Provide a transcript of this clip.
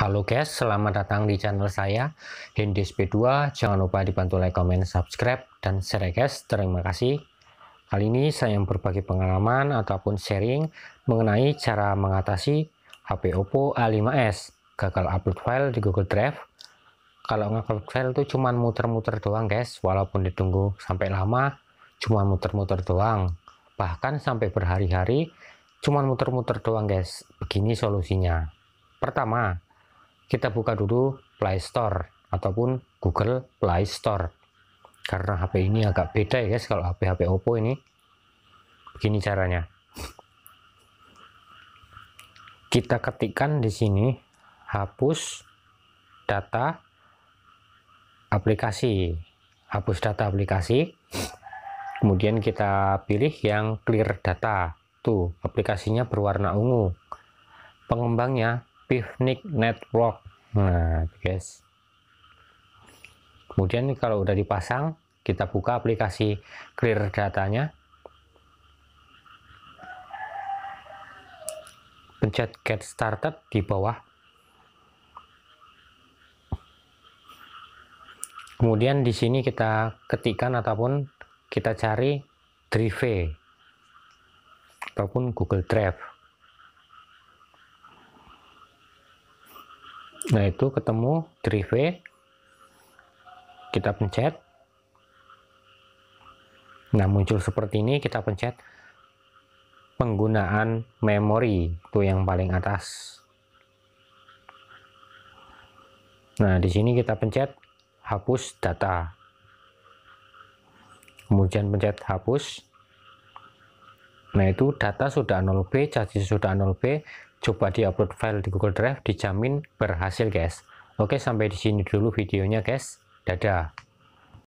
Halo guys, selamat datang di channel saya Hendis b 2 Jangan lupa dibantu like, comment, subscribe, dan share ya guys. Terima kasih. Kali ini saya yang berbagi pengalaman ataupun sharing mengenai cara mengatasi HP Oppo A5s gagal upload file di Google Drive. Kalau ngupload file itu cuman muter-muter doang guys, walaupun ditunggu sampai lama, cuma muter-muter doang. Bahkan sampai berhari-hari, cuman muter-muter doang guys. Begini solusinya. Pertama, kita buka dulu Play Store ataupun Google Play Store karena HP ini agak beda ya guys kalau HP-HP Oppo ini begini caranya kita ketikkan di sini hapus data aplikasi hapus data aplikasi kemudian kita pilih yang clear data tuh aplikasinya berwarna ungu pengembangnya Pivnik network nah guys kemudian kalau udah dipasang kita buka aplikasi clear datanya pencet get started di bawah kemudian di sini kita ketikkan ataupun kita cari drive ataupun Google Drive nah itu ketemu 3V kita pencet nah muncul seperti ini kita pencet penggunaan memori itu yang paling atas nah di sini kita pencet hapus data kemudian pencet hapus Nah itu data sudah 0B, charge sudah 0B, coba diupload file di Google Drive, dijamin berhasil guys. Oke sampai di sini dulu videonya guys, dadah.